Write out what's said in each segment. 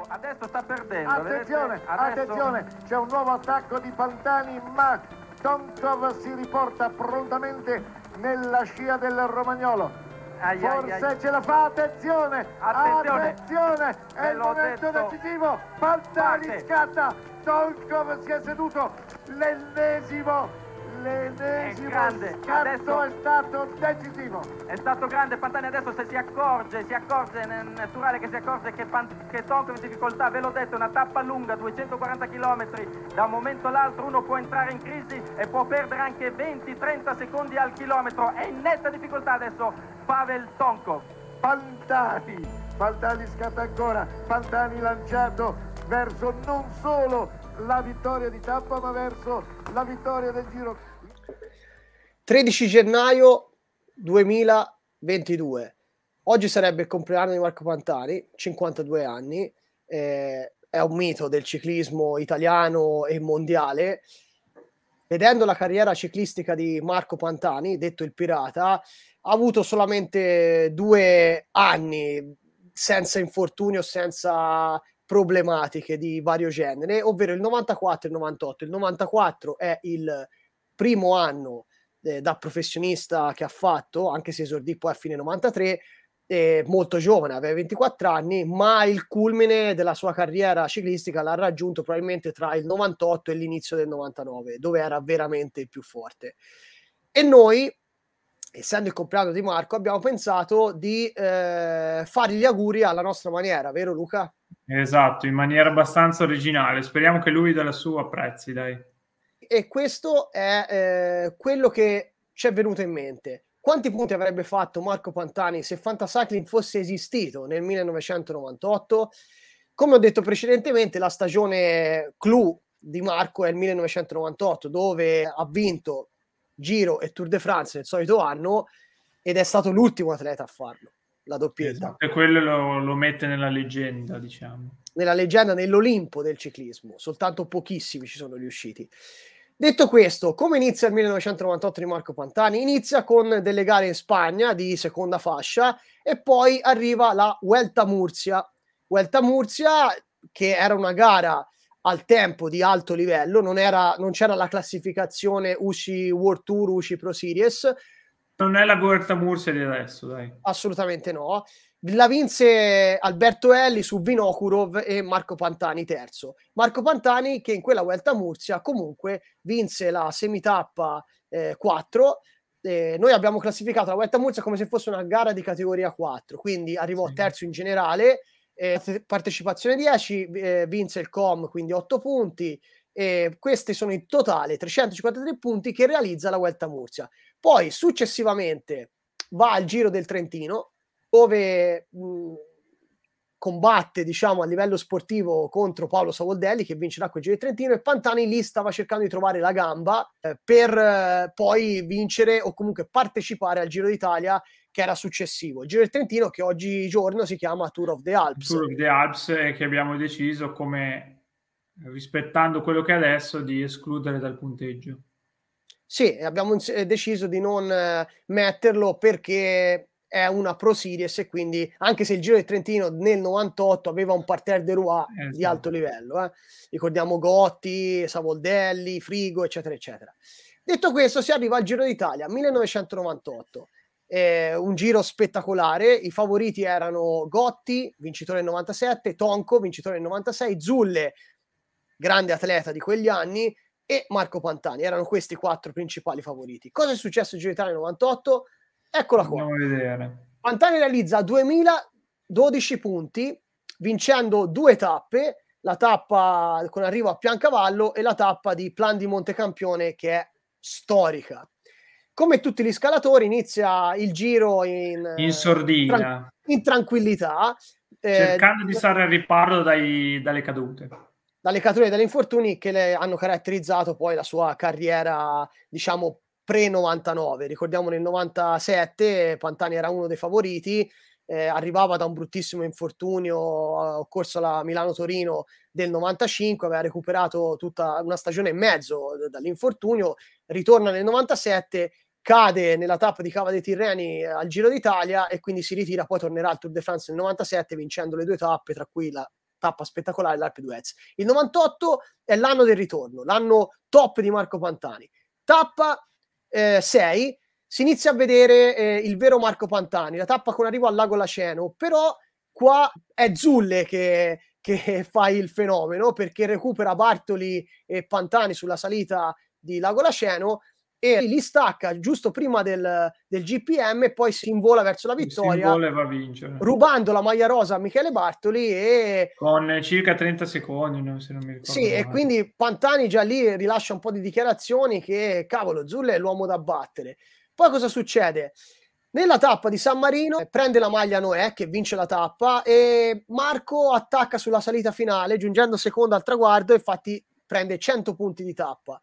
gioco, adesso sta perdendo. Attenzione, adesso... attenzione, c'è un nuovo attacco di Pantani, ma Tomkov si riporta prontamente nella scia del Romagnolo. Ai, Forse ai. ce la fa, attenzione, attenzione, attenzione è il momento detto. decisivo, Pantani Parte. scatta, Tomkov si è seduto, l'ennesimo l'ennesimo Adesso è stato decisivo. È stato grande Pantani, adesso se si accorge, si accorge, è naturale che si accorge che, Pan- che Tonto è in difficoltà, ve l'ho detto, una tappa lunga, 240 km, da un momento all'altro uno può entrare in crisi e può perdere anche 20-30 secondi al chilometro, è in netta difficoltà adesso Pavel Tonko. Pantani, Pantani scatta ancora, Pantani lanciato verso non solo la vittoria di tappa ma verso la vittoria del giro. 13 gennaio 2022. Oggi sarebbe il compleanno di Marco Pantani, 52 anni, eh, è un mito del ciclismo italiano e mondiale. Vedendo la carriera ciclistica di Marco Pantani, detto il pirata, ha avuto solamente due anni senza infortuni o senza problematiche di vario genere, ovvero il 94 e il 98. Il 94 è il primo anno eh, da professionista che ha fatto, anche se esordì poi a fine 93, eh, molto giovane, aveva 24 anni, ma il culmine della sua carriera ciclistica l'ha raggiunto probabilmente tra il 98 e l'inizio del 99, dove era veramente il più forte. E noi, essendo il compleanno di Marco, abbiamo pensato di eh, fare gli auguri alla nostra maniera, vero Luca? Esatto, in maniera abbastanza originale. Speriamo che lui dalla sua apprezzi, dai e questo è eh, quello che ci è venuto in mente. Quanti punti avrebbe fatto Marco Pantani se Fantasycling fosse esistito nel 1998? Come ho detto precedentemente, la stagione clou di Marco è il 1998, dove ha vinto Giro e Tour de France nel solito anno ed è stato l'ultimo atleta a farlo, la doppietta. Esatto, e quello lo, lo mette nella leggenda, diciamo nella leggenda, nell'Olimpo del ciclismo, soltanto pochissimi ci sono riusciti. Detto questo, come inizia il 1998 di Marco Pantani? Inizia con delle gare in Spagna di seconda fascia e poi arriva la Vuelta Murcia. Vuelta Murcia che era una gara al tempo di alto livello, non, era, non c'era la classificazione UCI World Tour, UCI Pro Series. Non è la Vuelta Murcia di adesso, dai. Assolutamente no. La vinse Alberto Elli su Vinokurov e Marco Pantani terzo. Marco Pantani che in quella Vuelta Murcia comunque vinse la semitappa eh, 4. Eh, noi abbiamo classificato la Vuelta Murcia come se fosse una gara di categoria 4, quindi arrivò sì. terzo in generale, eh, partecipazione 10, vinse il COM quindi 8 punti, e questi sono in totale 353 punti che realizza la Vuelta Murcia. Poi successivamente va al Giro del Trentino dove combatte diciamo a livello sportivo contro Paolo Savoldelli che vincerà quel Giro di Trentino e Pantani lì stava cercando di trovare la gamba eh, per eh, poi vincere o comunque partecipare al Giro d'Italia che era successivo. Il Giro del Trentino che oggigiorno si chiama Tour of the Alps. Tour of the Alps eh, che abbiamo deciso come rispettando quello che è adesso di escludere dal punteggio. Sì, abbiamo eh, deciso di non eh, metterlo perché è una Pro Series e quindi anche se il Giro del Trentino nel 98 aveva un parterre de Rouen eh, di alto livello, eh. ricordiamo Gotti, Savoldelli, Frigo, eccetera, eccetera. Detto questo, si arriva al Giro d'Italia 1998. Eh, un giro spettacolare. I favoriti erano Gotti, vincitore del 97, Tonco, vincitore del 96, Zulle, grande atleta di quegli anni, e Marco Pantani. Erano questi i quattro principali favoriti. Cosa è successo in Giro d'Italia 98? Eccola qua. Pantani realizza 2012 punti vincendo due tappe, la tappa con arrivo a Piancavallo e la tappa di Plan di Montecampione che è storica. Come tutti gli scalatori inizia il giro in, eh, in sordina, tran- in tranquillità. Eh, Cercando eh, di stare al riparo dai, dalle cadute dalle cadute e dagli infortuni che le hanno caratterizzato poi la sua carriera, diciamo, pre-99. Ricordiamo nel 97 Pantani era uno dei favoriti, eh, arrivava da un bruttissimo infortunio occorso alla Milano-Torino del 95, aveva recuperato tutta una stagione e mezzo dall'infortunio, ritorna nel 97 cade nella tappa di Cava dei Tirreni eh, al Giro d'Italia e quindi si ritira, poi tornerà al Tour de France nel 97 vincendo le due tappe, tra cui la tappa spettacolare l'Alpe d'Huez. Il 98 è l'anno del ritorno, l'anno top di Marco Pantani. Tappa eh, 6 si inizia a vedere eh, il vero Marco Pantani, la tappa con arrivo al lago Laceno, però qua è Zulle che, che fa il fenomeno perché recupera Bartoli e Pantani sulla salita di Lago Laceno e li stacca giusto prima del, del GPM e poi si invola verso la vittoria si vincere. rubando la maglia rosa a Michele Bartoli e... con circa 30 secondi no? se non mi ricordo sì e quindi Pantani già lì rilascia un po' di dichiarazioni che cavolo Zulla è l'uomo da battere poi cosa succede? Nella tappa di San Marino eh, prende la maglia Noè che vince la tappa e Marco attacca sulla salita finale giungendo secondo al traguardo e infatti prende 100 punti di tappa.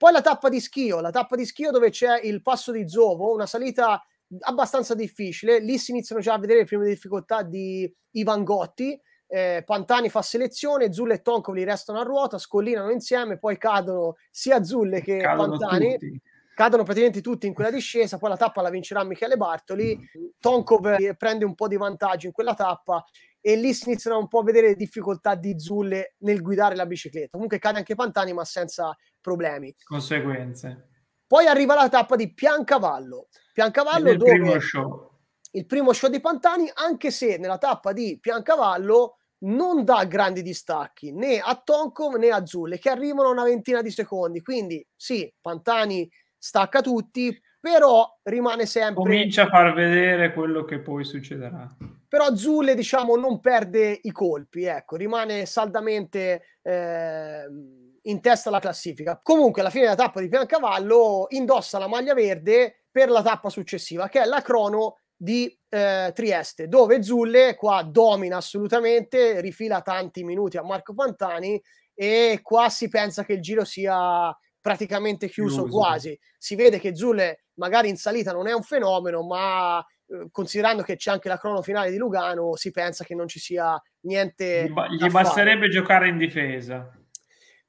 Poi la tappa di schio, la tappa di schio dove c'è il passo di Zovo, una salita abbastanza difficile, lì si iniziano già a vedere le prime difficoltà di Ivan Gotti, eh, Pantani fa selezione, Zulle e Toncoli restano a ruota, scollinano insieme, poi cadono sia Zulle che cadono Pantani. Tutti. Cadono praticamente tutti in quella discesa, poi la tappa la vincerà Michele Bartoli. Mm. Mm-hmm. Tonkov prende un po' di vantaggio in quella tappa e lì si iniziano un po' a vedere le difficoltà di Zulle nel guidare la bicicletta. Comunque cade anche Pantani, ma senza problemi. Conseguenze. Poi arriva la tappa di Piancavallo. Piancavallo dove primo show. il primo show di Pantani, anche se nella tappa di Piancavallo non dà grandi distacchi né a Tonkov né a Zulle, che arrivano a una ventina di secondi. Quindi sì, Pantani stacca tutti, però rimane sempre... Comincia a far vedere quello che poi succederà. Però Zulle, diciamo, non perde i colpi, ecco, rimane saldamente... Eh in testa alla classifica. Comunque, alla fine della tappa di Piancavallo indossa la maglia verde per la tappa successiva, che è la crono di eh, Trieste, dove Zulle qua domina assolutamente, rifila tanti minuti a Marco Pantani e qua si pensa che il giro sia praticamente chiuso Luso. quasi. Si vede che Zulle magari in salita non è un fenomeno, ma eh, considerando che c'è anche la crono finale di Lugano, si pensa che non ci sia niente. Gli, ba- gli basterebbe giocare in difesa.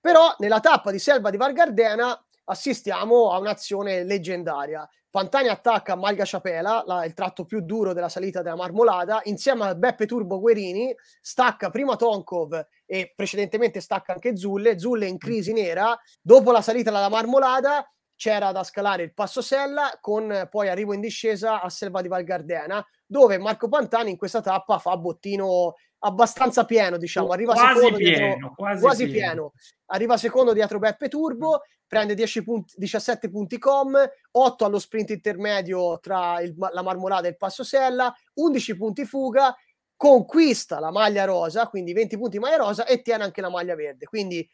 Però nella tappa di Selva di Vargardena assistiamo a un'azione leggendaria. Pantani attacca Malga Ciapela, la, il tratto più duro della salita della Marmolada, insieme a Beppe Turbo Guerini, stacca prima Tonkov e precedentemente stacca anche Zulle, Zulle in crisi nera, dopo la salita dalla Marmolada c'era da scalare il passo Sella con poi arrivo in discesa a Selva di Val Gardena, dove Marco Pantani in questa tappa fa bottino abbastanza pieno, diciamo, oh, arriva quasi secondo pieno, dietro, quasi, quasi pieno. pieno. arriva secondo dietro Beppe Turbo, mm. prende 10 punti, 17 punti com, 8 allo sprint intermedio tra il, la Marmorata e il Passo Sella, 11 punti fuga, conquista la maglia rosa, quindi 20 punti maglia rosa e tiene anche la maglia verde, quindi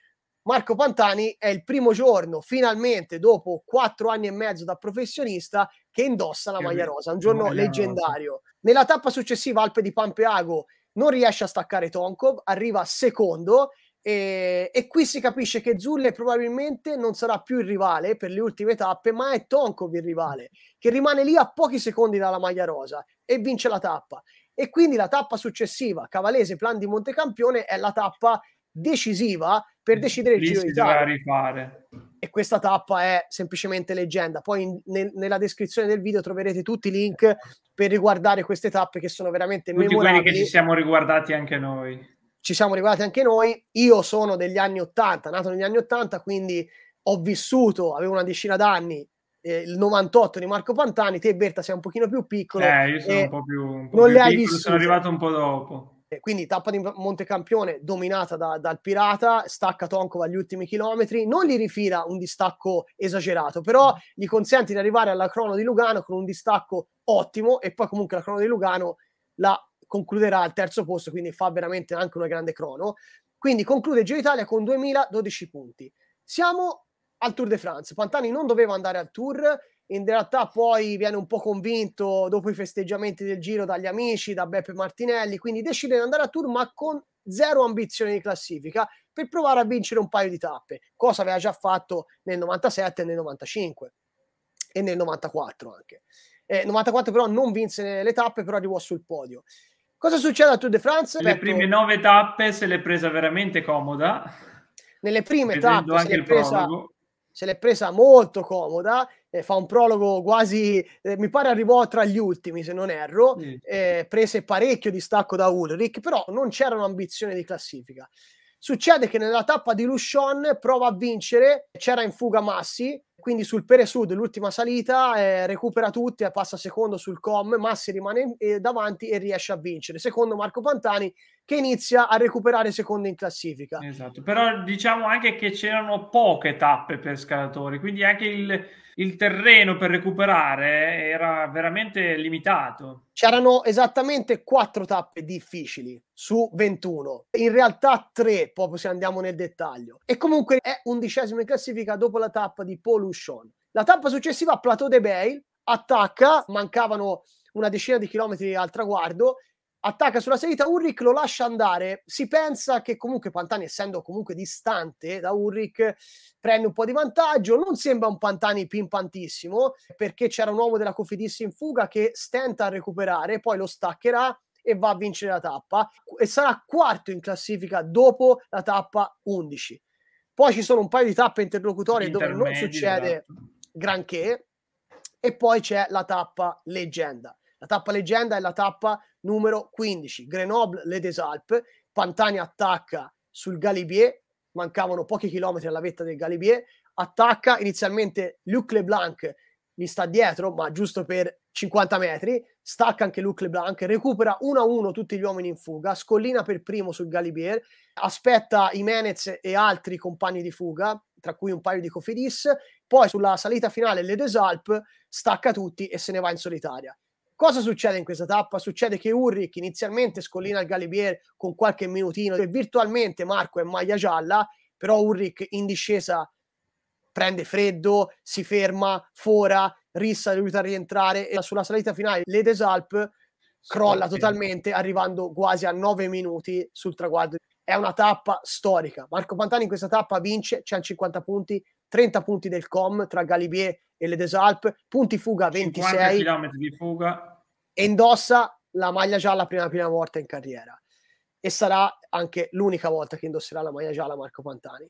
Marco Pantani è il primo giorno, finalmente dopo quattro anni e mezzo da professionista, che indossa la maglia rosa. Un giorno leggendario. Rosa. Nella tappa successiva, Alpe di Pampeago, non riesce a staccare Tonkob, arriva secondo. E, e, qui si capisce che Zulle probabilmente non sarà più il rivale per le ultime tappe, ma è Tonkov il rivale, che rimane lì a pochi secondi dalla maglia rosa e vince la tappa. E quindi la tappa successiva, Cavalese Plan di Montecampione, è la tappa decisiva per decidere il Lì Giro d'Italia. Rifare. E questa tappa è semplicemente leggenda. Poi in, nel, nella descrizione del video troverete tutti i link per riguardare queste tappe che sono veramente tutti memorabili. quelli che ci siamo riguardati anche noi. Ci siamo riguardati anche noi. Io sono degli anni 80, nato negli anni 80, quindi ho vissuto, avevo una decina d'anni, eh, il 98 di Marco Pantani, te Berta sei un pochino più piccolo. Eh, io sono un po' più, un po non più le hai piccolo, vissute. sono arrivato un po' dopo quindi tappa di Montecampione dominata da, dal Pirata, stacca Tonkova agli ultimi chilometri, non gli rifila un distacco esagerato, però gli consente di arrivare alla crono di Lugano con un distacco ottimo e poi comunque la crono di Lugano la concluderà al terzo posto, quindi fa veramente anche una grande crono. Quindi conclude Giro Italia con 2012 punti. Siamo al Tour de France. Pantani non doveva andare al Tour, in realtà poi viene un po' convinto dopo i festeggiamenti del giro dagli amici, da Beppe Martinelli, quindi decide di andare a tour ma con zero ambizione di classifica per provare a vincere un paio di tappe, cosa aveva già fatto nel 97 e nel 95 e nel 94 anche. Eh, 94 però non vinse le tappe, però arrivò sul podio. Cosa succede a Tour de France? Le Petto... prime nove tappe se l'è presa veramente comoda. Nelle prime tappe se l'è presa molto comoda eh, fa un prologo quasi, eh, mi pare arrivò tra gli ultimi se non erro, mm. eh, prese parecchio distacco da Ulrich, però non c'era un'ambizione di classifica. Succede che nella tappa di Lushon prova a vincere, c'era in fuga Massi, quindi sul Pere Sud l'ultima salita eh, recupera tutti, passa secondo sul Com, Massi rimane in, eh, davanti e riesce a vincere. Secondo Marco Pantani che inizia a recuperare seconda in classifica. Esatto, però diciamo anche che c'erano poche tappe per scalatori, quindi anche il, il terreno per recuperare era veramente limitato. C'erano esattamente quattro tappe difficili su 21, in realtà tre, proprio se andiamo nel dettaglio. E comunque è undicesimo in classifica dopo la tappa di Pollution. La tappa successiva, Plateau de Bail, attacca, mancavano una decina di chilometri al traguardo attacca sulla salita Urric, lo lascia andare. Si pensa che comunque Pantani, essendo comunque distante da Urric, prende un po' di vantaggio. Non sembra un Pantani pimpantissimo, perché c'era un uomo della Cofidis in fuga che stenta a recuperare, poi lo staccherà e va a vincere la tappa e sarà quarto in classifica dopo la tappa 11. Poi ci sono un paio di tappe interlocutorie dove non succede esatto. granché e poi c'è la tappa leggenda. La tappa leggenda è la tappa numero 15. Grenoble le Desalpes, Pantani attacca sul Galibier, mancavano pochi chilometri alla vetta del Galibier, attacca inizialmente Luc Leblanc, gli sta dietro, ma giusto per 50 metri, stacca anche Luc Leblanc, recupera 1-1 tutti gli uomini in fuga, scollina per primo sul Galibier, aspetta Jimenez e altri compagni di fuga, tra cui un paio di Cofidis, poi sulla salita finale Le Deux Alpes stacca tutti e se ne va in solitaria. Cosa succede in questa tappa? Succede che Urric inizialmente scollina il Galibier con qualche minutino e virtualmente Marco è maglia gialla, però Urric in discesa prende freddo, si ferma, fora, rissa aiuta a rientrare e sulla salita finale l'Edesalp crolla totalmente arrivando quasi a 9 minuti sul traguardo. È una tappa storica. Marco Pantani in questa tappa vince, c'è 50 punti, 30 punti del com tra Galibier e le Desalp, punti fuga 26 km di fuga e indossa la maglia gialla per la prima volta in carriera e sarà anche l'unica volta che indosserà la maglia gialla Marco Pantani.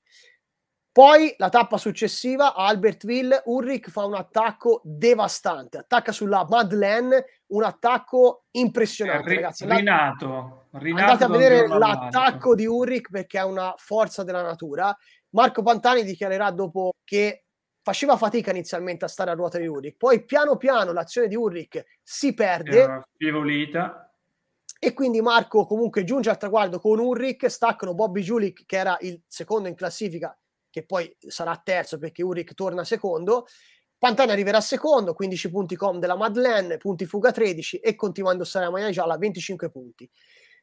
Poi la tappa successiva a Albertville, Ulrich fa un attacco devastante, attacca sulla Madeleine, un attacco impressionante. Eh, ragazzi, rinato, rinato andate a vedere l'attacco di Ulrich perché è una forza della natura. Marco Pantani dichiarerà dopo che faceva fatica inizialmente a stare a ruota di Ulrich, poi piano piano l'azione di Ulrich si perde. Scivolita. E quindi Marco comunque giunge al traguardo con Ulrich, staccano Bobby Giulic che era il secondo in classifica, che poi sarà terzo perché Ulrich torna secondo. Pantani arriverà secondo, 15 punti com della Madeleine, punti fuga 13 e continuando a stare a maglia gialla 25 punti.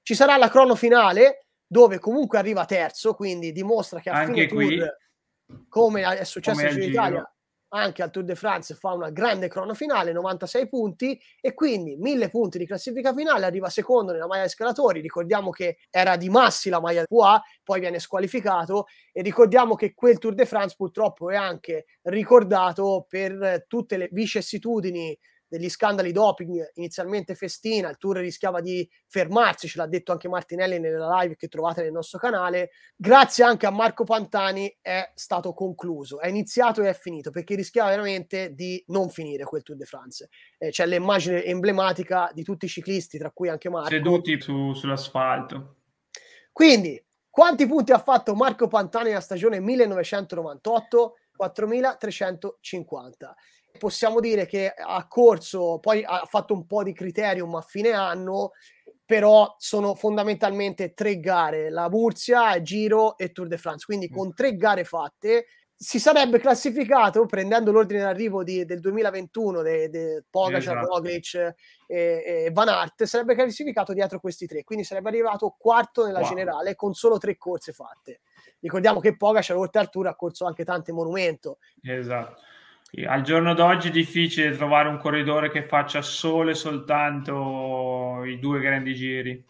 Ci sarà la crono finale, dove comunque arriva terzo, quindi dimostra che ha anche fine qui, tour, come è successo come in Italia, anche al Tour de France fa una grande crono finale, 96 punti e quindi 1000 punti di classifica finale, arriva secondo nella maglia scalatori, ricordiamo che era di Massi la maglia Pua, poi viene squalificato e ricordiamo che quel Tour de France purtroppo è anche ricordato per tutte le vicissitudini degli scandali doping, inizialmente festina, il tour rischiava di fermarsi, ce l'ha detto anche Martinelli nella live che trovate nel nostro canale, grazie anche a Marco Pantani è stato concluso, è iniziato e è finito, perché rischiava veramente di non finire quel Tour de France. Eh, c'è l'immagine emblematica di tutti i ciclisti, tra cui anche Marco. Seduti su, sull'asfalto. Quindi, quanti punti ha fatto Marco Pantani nella stagione 1998? 4.350 possiamo dire che ha corso, poi ha fatto un po' di criterium a fine anno, però sono fondamentalmente tre gare, la Murcia, Giro e Tour de France, quindi mm. con tre gare fatte si sarebbe classificato prendendo l'ordine d'arrivo di, del 2021 di de Pogacar, esatto. Roglic e, e, Van Aert sarebbe classificato dietro questi tre quindi sarebbe arrivato quarto nella wow. generale con solo tre corse fatte ricordiamo che Pogacar oltre Arturo ha corso anche tante monumento esatto al giorno d'oggi è difficile trovare un corridore che faccia solo e soltanto i due grandi giri.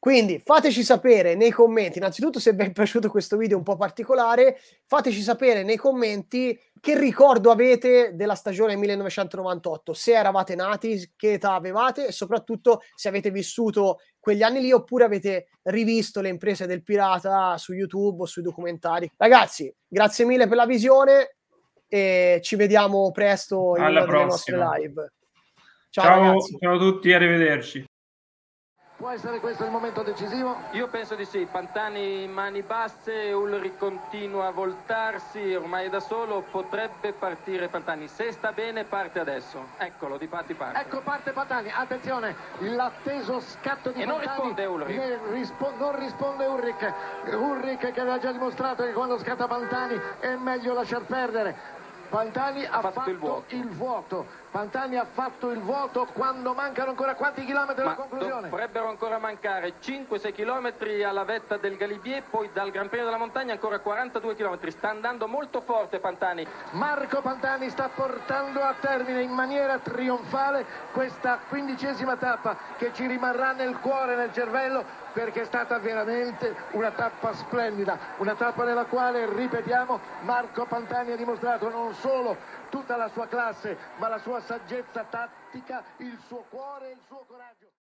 Quindi fateci sapere nei commenti, innanzitutto se vi è piaciuto questo video un po' particolare, fateci sapere nei commenti che ricordo avete della stagione 1998, se eravate nati, che età avevate e soprattutto se avete vissuto quegli anni lì oppure avete rivisto le imprese del pirata su YouTube o sui documentari. Ragazzi, grazie mille per la visione, e ci vediamo presto in una nostre live. Ciao, ciao, ciao a tutti, arrivederci. Può essere questo il momento decisivo? Io penso di sì, Pantani mani basse, Ulri continua a voltarsi, ormai è da solo potrebbe partire Pantani, se sta bene parte adesso, eccolo, di fatti parte. Ecco parte Pantani, attenzione, l'atteso scatto di e Pantani. non risponde Ulrich. Rispo- non risponde Ulrich, Ulrich che aveva già dimostrato che quando scatta Pantani è meglio lasciar perdere, Pantani ha, fatto, fatto, il, vuoto. il vuoto. Pantani ha fatto il vuoto quando mancano ancora quanti chilometri alla conclusione? Dovrebbero ancora mancare 5-6 chilometri alla vetta del Galibier, poi dal Gran Premio della Montagna ancora 42 chilometri. Sta andando molto forte Pantani. Marco Pantani sta portando a termine in maniera trionfale questa quindicesima tappa che ci rimarrà nel cuore, nel cervello perché è stata veramente una tappa splendida, una tappa nella quale, ripetiamo, Marco Pantani ha dimostrato non solo tutta la sua classe, ma la sua saggezza tattica, il suo cuore e il suo coraggio.